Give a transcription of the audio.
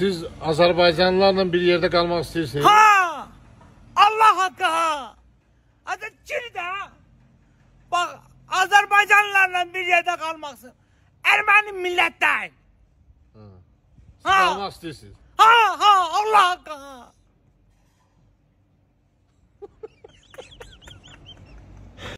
Siz Azerbaycanlılarla bir yerde kalmak istiyorsunuz. Ha! Allah hakkı ha! Hadi çir ha! Bak Azerbaycanlılarla bir yerde kalmaksın. Ermeni millet değil. Ha. Siz ha. kalmak istiyorsunuz.